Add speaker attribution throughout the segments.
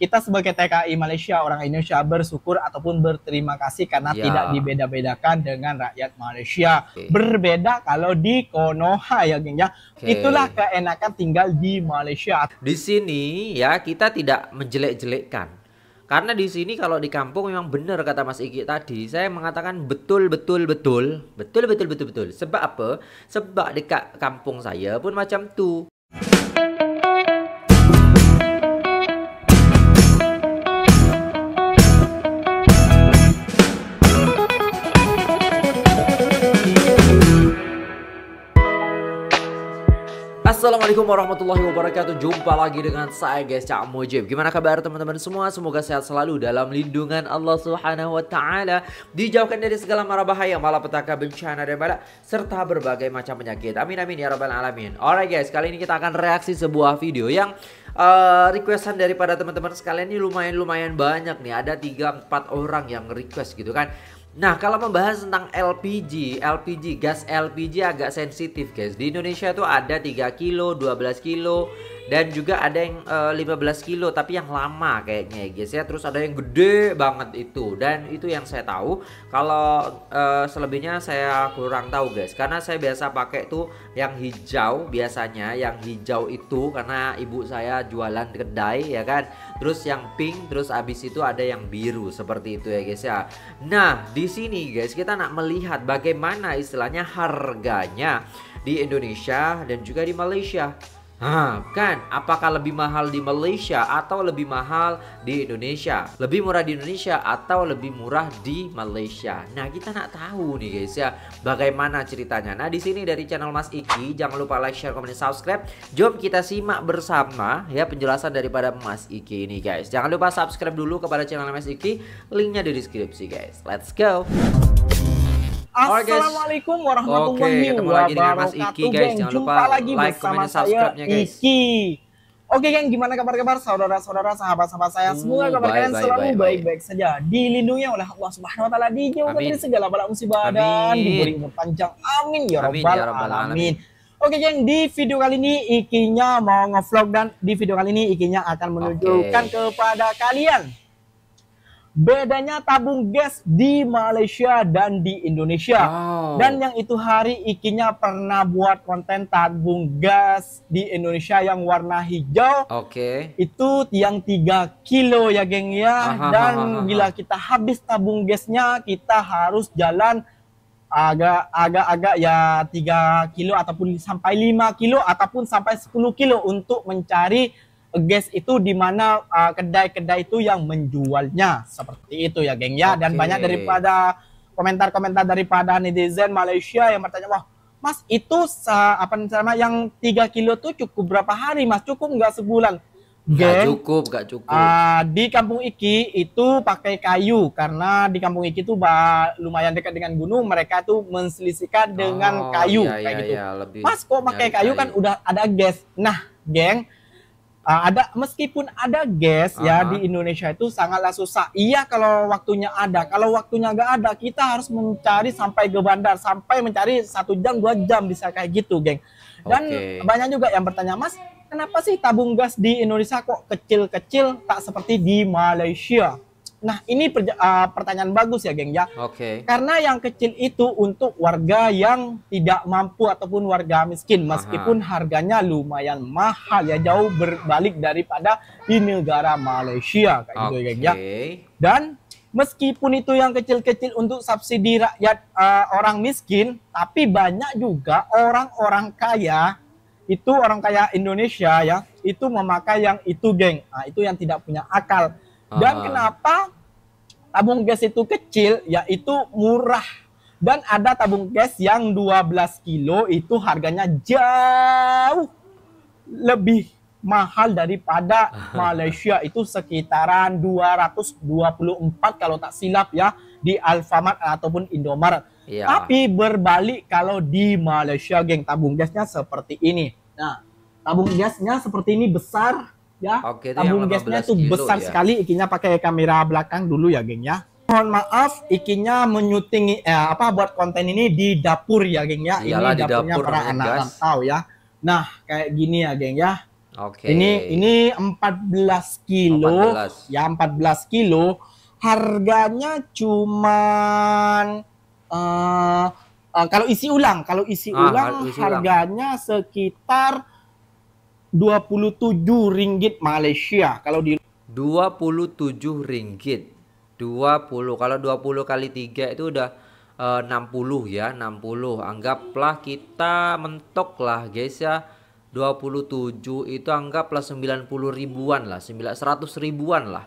Speaker 1: kita sebagai TKI Malaysia orang Indonesia bersyukur ataupun berterima kasih karena ya. tidak dibeda-bedakan dengan rakyat Malaysia. Okay. Berbeda kalau di Konoha ya geng ya. Okay. Itulah
Speaker 2: keenakan tinggal di Malaysia. Di sini ya kita tidak menjelek-jelekkan. Karena di sini kalau di kampung memang benar kata Mas Iki tadi, saya mengatakan betul betul betul, betul betul betul betul. Sebab apa? Sebab dekat kampung saya pun macam tu. Assalamualaikum warahmatullahi wabarakatuh Jumpa lagi dengan saya guys Cak Mujib Gimana kabar teman-teman semua Semoga sehat selalu dalam lindungan Allah subhanahu wa ta'ala Dijauhkan dari segala mara bahaya Malapetaka bencana dan badak Serta berbagai macam penyakit Amin amin ya rabbal alamin Alright guys kali ini kita akan reaksi sebuah video yang uh, requestan daripada teman-teman sekalian ini lumayan-lumayan banyak nih Ada 3-4 orang yang request gitu kan Nah, kalau membahas tentang LPG, LPG gas LPG agak sensitif, guys. Di Indonesia tuh ada 3 kilo, 12 kilo, dan juga ada yang uh, eh, 15 kilo tapi yang lama kayaknya ya guys ya terus ada yang gede banget itu dan itu yang saya tahu kalau uh, selebihnya saya kurang tahu guys karena saya biasa pakai tuh yang hijau biasanya yang hijau itu karena ibu saya jualan kedai ya kan terus yang pink terus abis itu ada yang biru seperti itu ya guys ya nah di sini guys kita nak melihat bagaimana istilahnya harganya di Indonesia dan juga di Malaysia Nah, kan? Apakah lebih mahal di Malaysia atau lebih mahal di Indonesia? Lebih murah di Indonesia atau lebih murah di Malaysia? Nah, kita nak tahu nih guys ya, bagaimana ceritanya. Nah, di sini dari channel Mas Iki, jangan lupa like, share, komen, subscribe. Jom kita simak bersama ya penjelasan daripada Mas Iki ini guys. Jangan lupa subscribe dulu kepada channel Mas Iki, linknya di deskripsi guys. Let's go.
Speaker 1: Assalamualaikum warahmatullahi okay, wabarakatuh. Mas Iki, guys. Jangan lupa Jumpa lagi like, bersama subscribe saya guys. Iki. Oke, okay, geng, gimana kabar-kabar saudara-saudara, sahabat-sahabat saya? Semoga hmm, kabar kalian selalu baik-baik saja. Dilindungi oleh Allah Subhanahu wa taala, dijauhkan dari segala bala musibah dan diberi umur panjang. Amin ya, ya rabbal alamin. Oke geng, di video kali ini Ikinya mau ngevlog dan di video kali ini Ikinya akan menunjukkan kepada kalian bedanya tabung gas di Malaysia dan di Indonesia. Wow. Dan yang itu hari Ikinya pernah buat konten tabung gas di Indonesia yang warna hijau. Oke. Okay. Itu yang tiga kilo ya geng ya. Aha, ah, dan aha, aha. bila kita habis tabung gasnya kita harus jalan agak agak agak ya tiga kilo ataupun sampai lima kilo ataupun sampai sepuluh kilo untuk mencari gas itu di mana uh, kedai-kedai itu yang menjualnya seperti itu ya geng ya okay. dan banyak daripada komentar-komentar daripada netizen Malaysia yang bertanya wah Mas itu uh, apa nama yang tiga kilo tuh cukup berapa hari Mas cukup nggak sebulan
Speaker 2: Gak cukup, gak cukup. Uh,
Speaker 1: di kampung Iki itu pakai kayu karena di kampung Iki itu bah, lumayan dekat dengan gunung, mereka tuh menselisihkan dengan oh, kayu iya, kayak iya, gitu. Iya, lebih Mas kok pakai kayu, kan kayu kan udah ada gas. Nah, geng, Uh, ada meskipun ada gas uh -huh. ya di Indonesia itu sangatlah susah. Iya kalau waktunya ada, kalau waktunya nggak ada kita harus mencari sampai ke bandar, sampai mencari satu jam dua jam bisa kayak gitu, geng. Dan okay. banyak juga yang bertanya, Mas, kenapa sih tabung gas di Indonesia kok kecil-kecil tak seperti di Malaysia? Nah, ini uh, pertanyaan bagus ya, geng ya. Oke. Okay. Karena yang kecil itu untuk warga yang tidak mampu ataupun warga miskin, meskipun Aha. harganya lumayan mahal ya, jauh berbalik daripada di negara Malaysia kayak okay. gitu ya, geng ya. Dan meskipun itu yang kecil-kecil untuk subsidi rakyat uh, orang miskin, tapi banyak juga orang-orang kaya itu orang kaya Indonesia ya, itu memakai yang itu, geng. Nah, itu yang tidak punya akal dan uh. kenapa tabung gas itu kecil? Yaitu murah. Dan ada tabung gas yang 12 kilo itu harganya jauh lebih mahal daripada Malaysia itu sekitaran 224 kalau tak silap ya di Alfamart ataupun Indomaret. Ya. Tapi berbalik kalau di Malaysia geng tabung gasnya seperti ini.
Speaker 2: Nah, tabung
Speaker 1: gasnya seperti ini besar
Speaker 2: ya. Oke, tabung gasnya tuh besar ya? sekali.
Speaker 1: Ikinya pakai kamera belakang dulu ya, geng ya. Mohon maaf, Ikinya menyuting eh, apa buat konten ini di dapur ya, geng ya. Iyalah, ini dapurnya dapur, para anak tahu ya. Nah, kayak gini ya, geng ya. Oke. Ini ini 14 kilo. 14. Ya, 14 kilo. Harganya cuman uh, uh, kalau isi ulang, kalau isi ah, ulang isi harganya ulang. sekitar
Speaker 2: 27 ringgit Malaysia kalau di 27 ringgit 20 kalau 20 kali 3 itu udah eh, uh, 60 ya 60 anggaplah kita mentok lah guys ya 27 itu anggaplah 90 ribuan lah 100 ribuan lah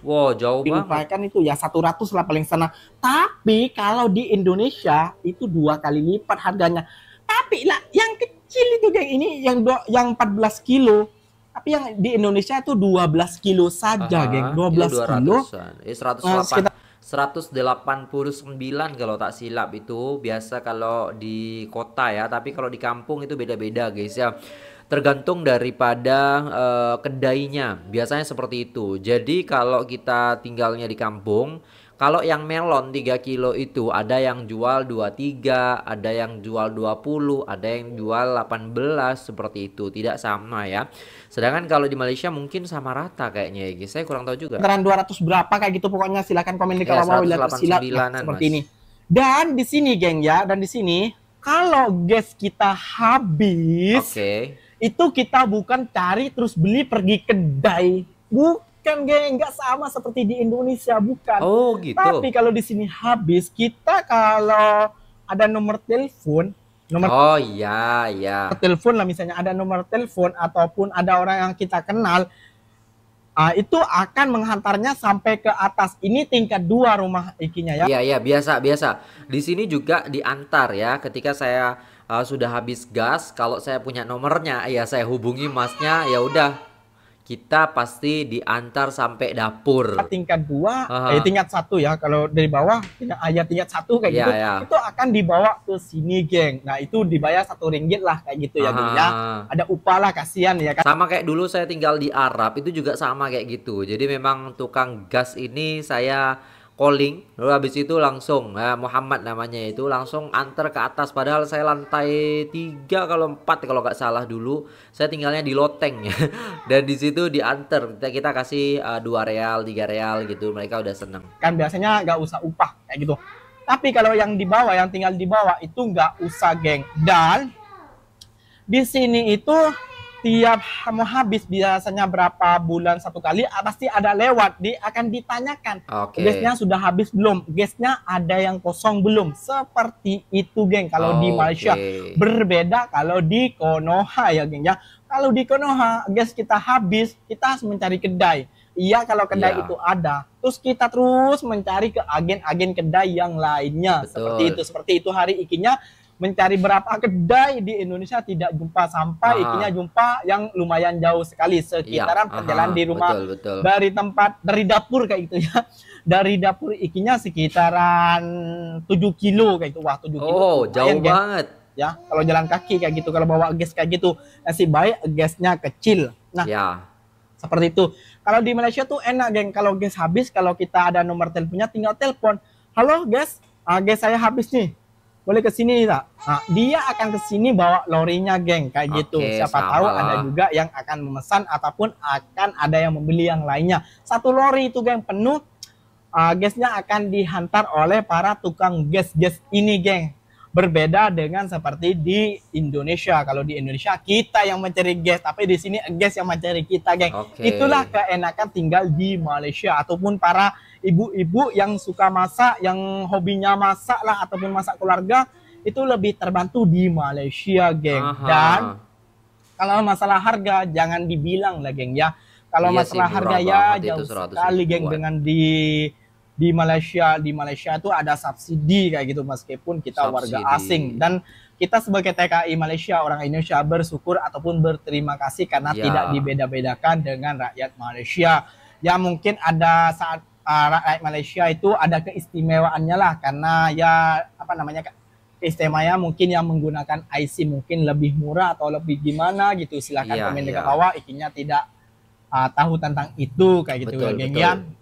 Speaker 2: Wow, jauh banget.
Speaker 1: kan itu ya 100 lah paling sana. Tapi kalau di Indonesia itu dua kali lipat harganya. Tapi lah yang kecil itu yang ini yang dua, yang 14 kilo tapi yang di Indonesia itu 12 kilo saja Aha, geng 12 kilo ya 108 uh, sekitar...
Speaker 2: 189 kalau tak silap itu biasa kalau di kota ya tapi kalau di kampung itu beda-beda guys ya tergantung daripada uh, kedainya biasanya seperti itu jadi kalau kita tinggalnya di kampung kalau yang melon 3 kilo itu ada yang jual 23, ada yang jual 20, ada yang jual 18 seperti itu. Tidak sama ya. Sedangkan kalau di Malaysia mungkin sama rata kayaknya ya Saya kurang tahu juga. Antara
Speaker 1: 200 berapa kayak gitu pokoknya silahkan komen di kalau ya, ya, seperti ini. Dan di sini geng ya, dan di sini kalau gas kita habis, okay. itu kita bukan cari terus beli pergi kedai, bukan kan geng nggak sama seperti di Indonesia bukan. Oh gitu. Tapi kalau di sini habis kita kalau ada nomor telepon
Speaker 2: nomor Oh iya iya.
Speaker 1: Telepon lah misalnya ada nomor telepon ataupun ada orang yang kita kenal uh, itu akan menghantarnya sampai ke atas. Ini tingkat dua rumah ikinya ya. Iya iya
Speaker 2: biasa biasa. Di sini juga diantar ya ketika saya uh, sudah habis gas kalau saya punya nomornya ya saya hubungi masnya ya udah kita pasti diantar sampai dapur.
Speaker 1: Tingkat dua, uh-huh. eh, tingkat satu ya. Kalau dari bawah tingkat ayat tingkat satu kayak yeah, gitu, yeah. itu akan dibawa ke sini, geng. Nah itu dibayar satu ringgit lah kayak gitu ya, uh-huh. ya. Ada upah lah, kasihan ya. Kan? Sama
Speaker 2: kayak dulu saya tinggal di Arab, itu juga sama kayak gitu. Jadi memang tukang gas ini saya calling lalu habis itu langsung Muhammad namanya itu langsung antar ke atas padahal saya lantai 3 kalau 4 kalau nggak salah dulu saya tinggalnya di loteng ya dan di situ diantar kita, kita kasih uh, real tiga real gitu mereka udah seneng
Speaker 1: kan biasanya nggak usah upah kayak gitu tapi kalau yang di bawah yang tinggal di bawah itu nggak usah geng dan di sini itu tiap mau habis biasanya berapa bulan satu kali ah, pasti ada lewat di akan ditanyakan okay. gasnya sudah habis belum gasnya ada yang kosong belum seperti itu geng kalau okay. di Malaysia berbeda kalau di Konoha ya geng ya kalau di Konoha gas kita habis kita harus mencari kedai Iya kalau kedai yeah. itu ada, terus kita terus mencari ke agen-agen kedai yang lainnya. Betul. Seperti itu, seperti itu hari ikinya mencari berapa kedai di Indonesia tidak jumpa sampai Aha. ikinya jumpa yang lumayan jauh sekali iya, sekitaran ya, perjalanan di rumah betul, betul. dari tempat dari dapur kayak gitu ya dari dapur ikinya sekitaran 7 kilo kayak gitu wah 7 kilo oh jauh kayak. banget ya kalau jalan kaki kayak gitu kalau bawa gas kayak gitu masih baik gasnya kecil nah ya. seperti itu kalau di Malaysia tuh enak geng kalau gas habis kalau kita ada nomor teleponnya tinggal telepon halo gas ah, gas saya habis nih boleh ke sini tak? Nah, dia akan ke sini bawa lorinya, geng, kayak okay, gitu. Siapa sama. tahu ada juga yang akan memesan ataupun akan ada yang membeli yang lainnya. Satu lori itu, geng, penuh. Uh, gasnya akan dihantar oleh para tukang gas-gas ini, geng. Berbeda dengan seperti di Indonesia. Kalau di Indonesia kita yang mencari gas, tapi di sini gas yang mencari kita, geng. Okay. Itulah keenakan tinggal di Malaysia ataupun para ibu-ibu yang suka masak, yang hobinya masak lah ataupun masak keluarga itu lebih terbantu di Malaysia, geng. Aha. Dan kalau masalah harga jangan dibilang lah, geng ya. Kalau iya masalah sih, harga ya jauh sekali, geng, buat. dengan di di Malaysia di Malaysia itu ada subsidi kayak gitu meskipun kita subsidi. warga asing dan kita sebagai TKI Malaysia orang Indonesia bersyukur ataupun berterima kasih karena ya. tidak dibeda-bedakan dengan rakyat Malaysia ya mungkin ada saat uh, ah, rakyat Malaysia itu ada keistimewaannya lah karena ya apa namanya istimewanya mungkin yang menggunakan IC mungkin lebih murah atau lebih gimana gitu silahkan yeah, komen dekat iya. bawah ikinya tidak uh, tahu tentang itu kayak gitu betul, ya geng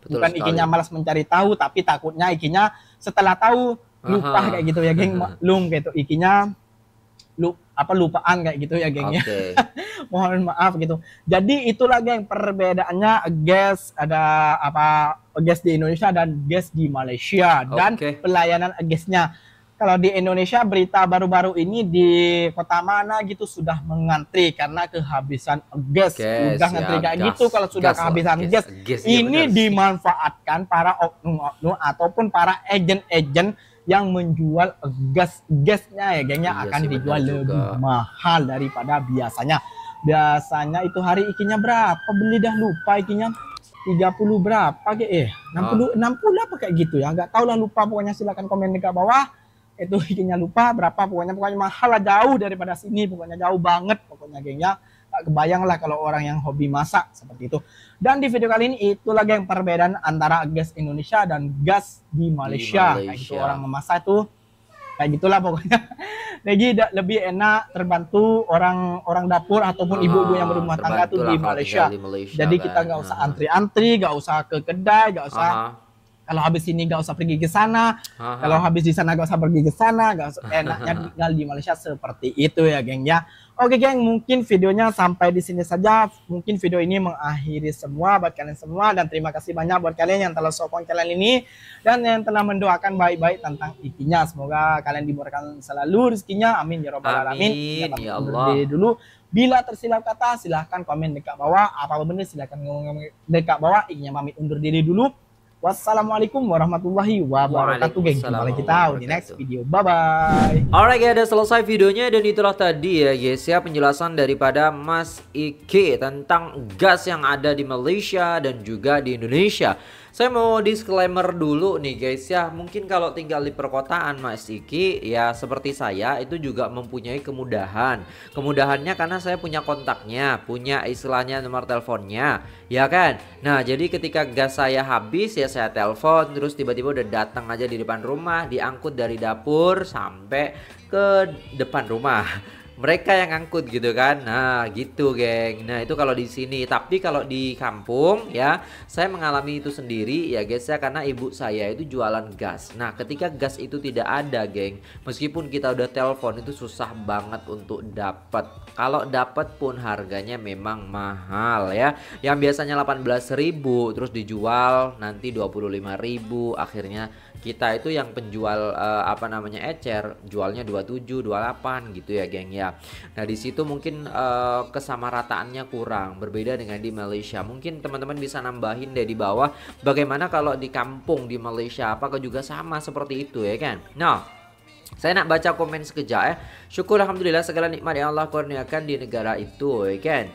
Speaker 1: betul bukan sekali. ikinya malas mencari tahu tapi takutnya ikinya setelah tahu lupa Aha. kayak gitu ya geng kayak gitu ikinya lu apa lupaan kayak gitu ya gengnya okay. mohon maaf gitu jadi itulah geng perbedaannya guys ada apa gas di Indonesia dan gas di Malaysia okay. dan pelayanan gasnya. Kalau di Indonesia berita baru-baru ini di kota mana gitu sudah mengantri karena kehabisan gas. Sudah ngantri kayak gitu kalau sudah gas, kehabisan gas. Iya, ini ya dimanfaatkan para oknum-oknum ataupun para agent-agent yang menjual gas gasnya ya gengnya iya akan sih, dijual lebih juga. mahal daripada biasanya biasanya itu hari ikinya berapa beli dah lupa ikinya 30 berapa ke eh 60 oh. 60 apa kayak gitu ya enggak tahu lah lupa pokoknya silakan komen dekat bawah itu ikinya lupa berapa pokoknya pokoknya mahal lah jauh daripada sini pokoknya jauh banget pokoknya gengnya tak kebayang lah kalau orang yang hobi masak seperti itu dan di video kali ini itu lagi yang perbedaan antara gas Indonesia dan gas di Malaysia, di gitu, Malaysia. Nah, itu orang memasak tuh kayak gitulah pokoknya lagi lebih enak terbantu orang orang dapur ataupun ibu-ibu ah, yang berumah tangga tuh di Malaysia. di Malaysia jadi kita kan. nggak usah ah. antri-antri nggak usah ke kedai nggak usah uh kalau habis ini gak usah pergi ke sana. Aha. Kalau habis di sana gak usah pergi ke sana. Gak usah, enaknya eh, tinggal di Malaysia seperti itu ya, geng ya. Oke, geng, mungkin videonya sampai di sini saja. Mungkin video ini mengakhiri semua buat kalian semua dan terima kasih banyak buat kalian yang telah sokong kalian ini dan yang telah mendoakan baik-baik tentang ikinya. Semoga kalian dimurahkan selalu rezekinya. Amin ya robbal alamin. Ya, ya Allah. Dulu Bila tersilap kata silahkan komen dekat bawah. Apa benar silahkan ngomong dekat bawah. Inya pamit undur diri dulu. Wassalamualaikum warahmatullahi wabarakatuh, geng. Jumpa lagi kita. di next video. Bye bye.
Speaker 2: Alright, guys, ada selesai videonya dan itulah tadi ya, guys, ya penjelasan daripada Mas Iki tentang gas yang ada di Malaysia dan juga di Indonesia. Saya mau disclaimer dulu nih guys ya. Mungkin kalau tinggal di perkotaan Mas Iki ya seperti saya itu juga mempunyai kemudahan. Kemudahannya karena saya punya kontaknya, punya istilahnya nomor teleponnya, ya kan? Nah, jadi ketika gas saya habis ya saya telepon terus tiba-tiba udah datang aja di depan rumah, diangkut dari dapur sampai ke depan rumah mereka yang ngangkut gitu kan. Nah, gitu, geng. Nah, itu kalau di sini. Tapi kalau di kampung ya, saya mengalami itu sendiri ya, guys ya karena ibu saya itu jualan gas. Nah, ketika gas itu tidak ada, geng, meskipun kita udah telepon itu susah banget untuk dapat. Kalau dapat pun harganya memang mahal ya. Yang biasanya 18.000 terus dijual nanti 25.000 akhirnya kita itu yang penjual eh, apa namanya ecer jualnya 27 28 gitu ya, geng ya. Nah, di situ mungkin uh, kesamarataannya kurang, berbeda dengan di Malaysia. Mungkin teman-teman bisa nambahin deh di bawah bagaimana kalau di kampung di Malaysia apakah juga sama seperti itu ya kan? Nah, saya nak baca komen sekejap ya Syukur alhamdulillah segala nikmat yang Allah kurniakan di negara itu, ya kan?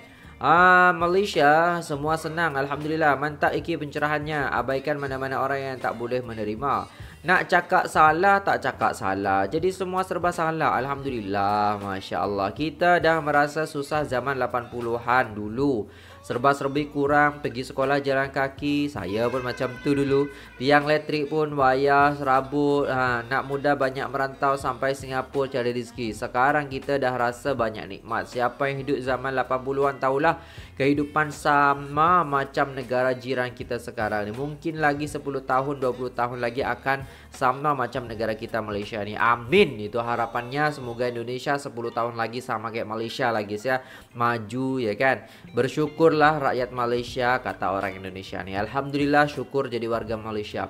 Speaker 2: Ah, Malaysia semua senang alhamdulillah. Mantap iki pencerahannya. Abaikan mana-mana orang yang tak boleh menerima. Nak cakap salah tak cakap salah. Jadi semua serba salah. Alhamdulillah, masya-Allah. Kita dah merasa susah zaman 80-an dulu serba-serbi kurang pergi sekolah jalan kaki saya pun macam tu dulu tiang elektrik pun wayah serabut ha, nak muda banyak merantau sampai Singapura cari rezeki sekarang kita dah rasa banyak nikmat siapa yang hidup zaman 80-an taulah kehidupan sama macam negara jiran kita sekarang ni mungkin lagi 10 tahun 20 tahun lagi akan sama macam negara kita Malaysia ni amin itu harapannya semoga Indonesia 10 tahun lagi sama kayak Malaysia lagi ya maju ya kan bersyukur syukurlah rakyat Malaysia kata orang Indonesia nih Alhamdulillah syukur jadi warga Malaysia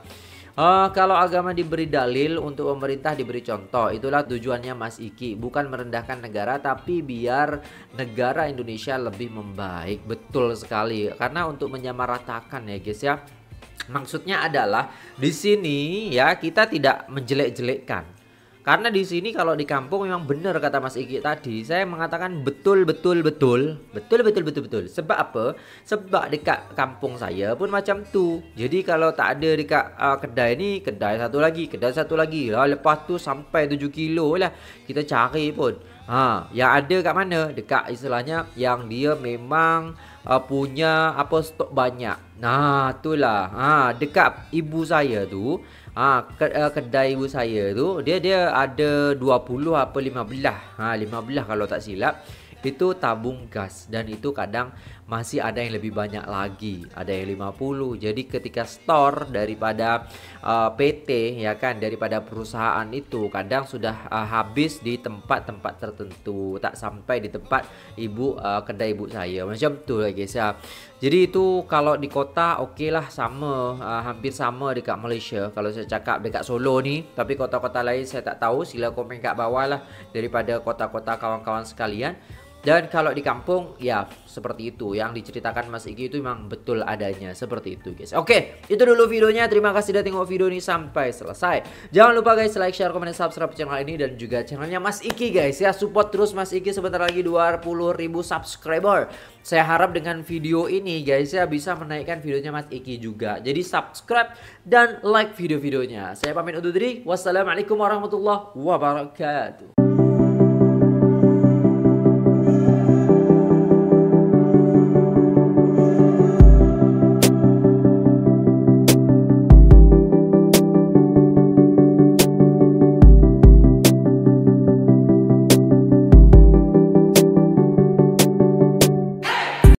Speaker 2: Uh, kalau agama diberi dalil untuk pemerintah diberi contoh, itulah tujuannya Mas Iki, bukan merendahkan negara tapi biar negara Indonesia lebih membaik. Betul sekali. Karena untuk menyamaratakan ya guys ya. Maksudnya adalah di sini ya kita tidak menjelek-jelekkan Karena di sini kalau di kampung memang benar kata Mas Iki tadi. Saya mengatakan betul betul betul betul betul betul betul. Sebab apa? Sebab dekat kampung saya pun macam tu. Jadi kalau tak ada dekat uh, kedai ni, kedai satu lagi, kedai satu lagi. Lah lepas tu sampai 7 kilo lah kita cari pun. Ha, yang ada kat mana? Dekat istilahnya yang dia memang uh, punya apa stok banyak. Nah, itulah. Ha, dekat ibu saya tu Ah, ke, uh, kedai ibu saya tu dia dia ada 20 apa 15. Ha 15 kalau tak silap. Itu tabung gas dan itu kadang masih ada yang lebih banyak lagi, ada yang 50. Jadi ketika store daripada uh, eh, PT ya kan daripada perusahaan itu kadang sudah uh, habis di tempat-tempat tertentu, tak sampai di tempat ibu uh, kedai ibu saya. Macam tuh lagi guys ya. Jadi itu kalau di kota oke okay lah sama uh, hampir sama dekat Malaysia kalau saya cakap dekat Solo ni tapi kota-kota lain saya tak tahu sila komen kat bawah lah daripada kota-kota kawan-kawan sekalian dan kalau di kampung ya seperti itu yang diceritakan Mas Iki itu memang betul adanya seperti itu guys. Oke, itu dulu videonya. Terima kasih sudah tengok video ini sampai selesai. Jangan lupa guys like, share, komen, subscribe channel ini dan juga channelnya Mas Iki guys ya. Support terus Mas Iki sebentar lagi ribu subscriber. Saya harap dengan video ini guys ya bisa menaikkan videonya Mas Iki juga. Jadi subscribe dan like video-videonya. Saya pamit undur diri. Wassalamualaikum warahmatullahi wabarakatuh.